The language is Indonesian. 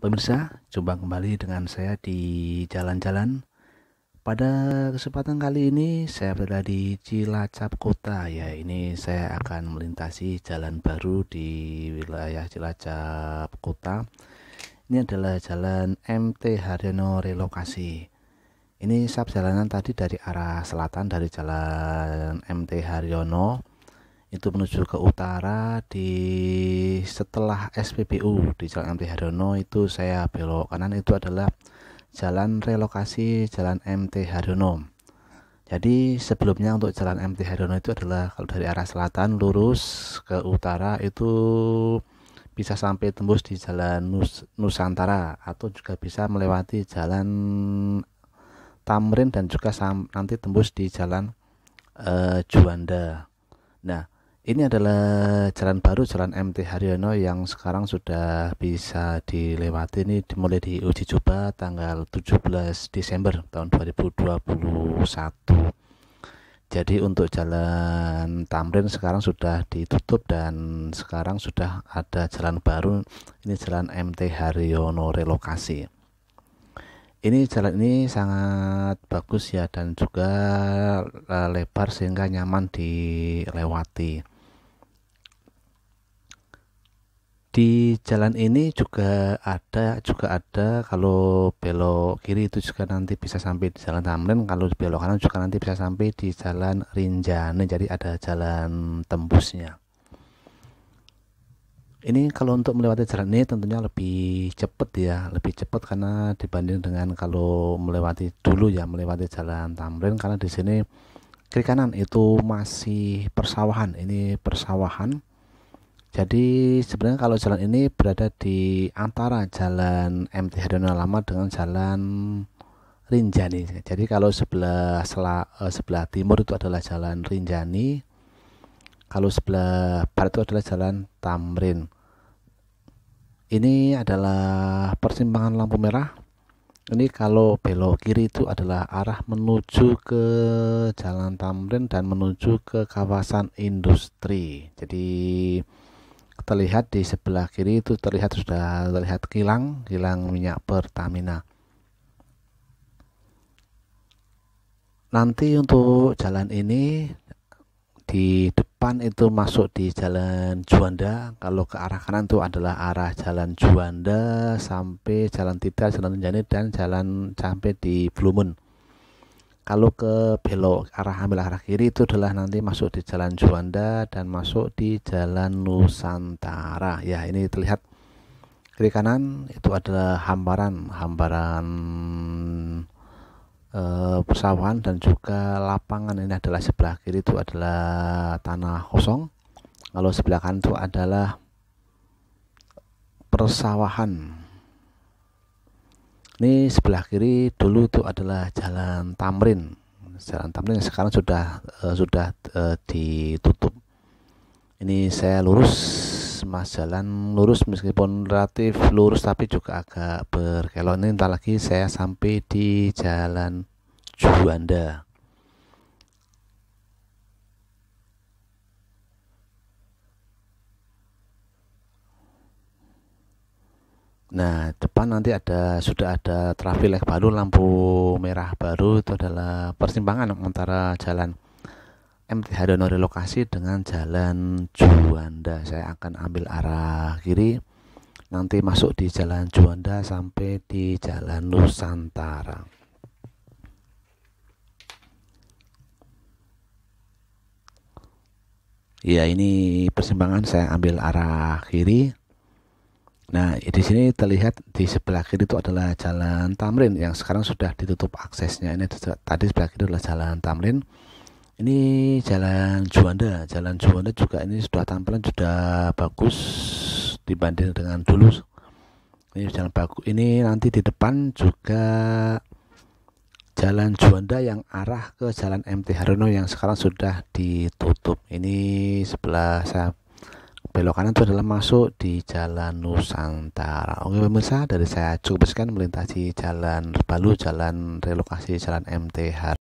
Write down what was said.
Pemirsa, jumpa kembali dengan saya di jalan-jalan. Pada kesempatan kali ini saya berada di Cilacap Kota ya. Ini saya akan melintasi jalan baru di wilayah Cilacap Kota. Ini adalah jalan MT Haryono Relokasi. Ini sub jalanan tadi dari arah selatan dari jalan MT Haryono itu menuju ke utara di setelah SPBU di Jalan MT Haryono itu saya belok kanan itu adalah jalan relokasi Jalan MT Haryono. Jadi sebelumnya untuk Jalan MT Haryono itu adalah kalau dari arah selatan lurus ke utara itu bisa sampai tembus di Jalan Nus Nusantara atau juga bisa melewati Jalan Tamrin dan juga nanti tembus di Jalan uh, Juanda. Nah, ini adalah jalan baru Jalan MT Haryono yang sekarang sudah bisa dilewati ini dimulai di uji coba tanggal 17 Desember tahun 2021. Jadi untuk jalan Tamrin sekarang sudah ditutup dan sekarang sudah ada jalan baru ini jalan MT Haryono relokasi. Ini jalan ini sangat bagus ya dan juga eh, lebar sehingga nyaman dilewati di jalan ini juga ada juga ada kalau belok kiri itu juga nanti bisa sampai di jalan Tamrin kalau belok kanan juga nanti bisa sampai di jalan Rinjani jadi ada jalan tembusnya ini kalau untuk melewati jalan ini tentunya lebih cepat ya lebih cepat karena dibanding dengan kalau melewati dulu ya melewati jalan Tamrin karena di sini kiri kanan itu masih persawahan ini persawahan jadi sebenarnya kalau jalan ini berada di antara jalan MT Haryono Lama dengan jalan Rinjani. Jadi kalau sebelah sela, eh, sebelah timur itu adalah jalan Rinjani, kalau sebelah barat itu adalah jalan Tamrin. Ini adalah persimpangan lampu merah. Ini kalau belok kiri itu adalah arah menuju ke Jalan Tamrin dan menuju ke kawasan industri. Jadi terlihat di sebelah kiri itu terlihat sudah terlihat kilang kilang minyak Pertamina nanti untuk jalan ini di depan itu masuk di jalan Juanda kalau ke arah kanan itu adalah arah jalan Juanda sampai jalan Tidar, jalan Tenjani dan jalan sampai di Blumen kalau ke belok arah ambil arah kiri itu adalah nanti masuk di jalan Juanda dan masuk di jalan Nusantara ya ini terlihat kiri kanan itu adalah hamparan hamparan e, persawahan dan juga lapangan ini adalah sebelah kiri itu adalah tanah kosong kalau sebelah kanan itu adalah persawahan ini sebelah kiri dulu itu adalah jalan Tamrin jalan Tamrin yang sekarang sudah uh, sudah uh, ditutup ini saya lurus mas jalan lurus meskipun relatif lurus tapi juga agak berkelok ini entar lagi saya sampai di jalan Juanda Nah, depan nanti ada sudah ada traffic light baru, lampu merah baru itu adalah persimpangan antara jalan MT Haryono relokasi dengan jalan Juanda. Saya akan ambil arah kiri nanti masuk di jalan Juanda sampai di jalan Nusantara. Ya, ini persimpangan saya ambil arah kiri Nah, di sini terlihat di sebelah kiri itu adalah jalan Tamrin yang sekarang sudah ditutup aksesnya. Ini tadi sebelah kiri adalah jalan Tamrin. Ini jalan Juanda. Jalan Juanda juga ini sudah tampilan sudah bagus dibanding dengan dulu. Ini jalan bagus. Ini nanti di depan juga Jalan Juanda yang arah ke Jalan MT Haryono yang sekarang sudah ditutup. Ini sebelah saya belok kanan itu adalah masuk di Jalan Nusantara. Oke pemirsa, dari saya cukup sekian melintasi Jalan Balu, Jalan Relokasi, Jalan MT Har.